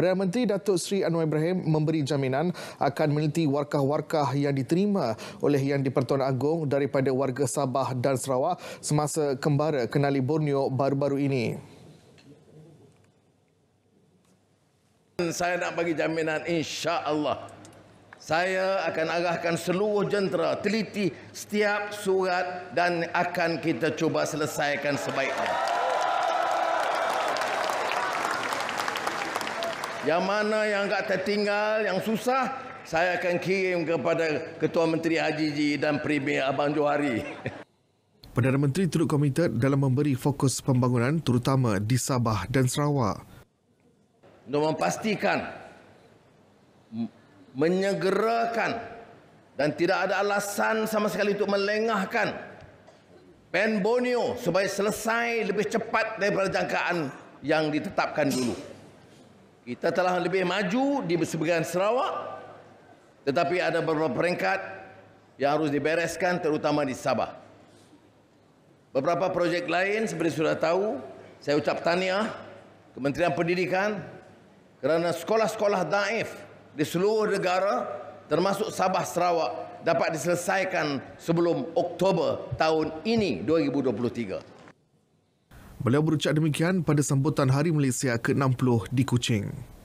Perdana Menteri Datuk Seri Anwar Ibrahim memberi jaminan akan meneliti warkah-warkah yang diterima oleh Yang di-Pertuan Agong daripada warga Sabah dan Sarawak semasa kembara kenali Borneo baru-baru ini. Saya nak bagi jaminan insya-Allah. Saya akan arahkan seluruh jentera teliti setiap surat dan akan kita cuba selesaikan sebaiknya. Yang mana yang agak tertinggal, yang susah, saya akan kirim kepada Ketua Menteri Haji Ji dan Premier Abang Johari. Perdana Menteri turut komited dalam memberi fokus pembangunan terutama di Sabah dan Sarawak. Untuk memastikan, menyegerakan dan tidak ada alasan sama sekali untuk melengahkan Pen supaya selesai lebih cepat daripada jangkaan yang ditetapkan dulu. Kita telah lebih maju di sebagian Sarawak tetapi ada beberapa peringkat yang harus dibereskan terutama di Sabah. Beberapa projek lain seperti sudah tahu, saya ucap tahniah Kementerian Pendidikan kerana sekolah-sekolah daif di seluruh negara termasuk Sabah Sarawak dapat diselesaikan sebelum Oktober tahun ini 2023. Beliau berucap demikian pada sambutan Hari Malaysia ke-60 di Kuching.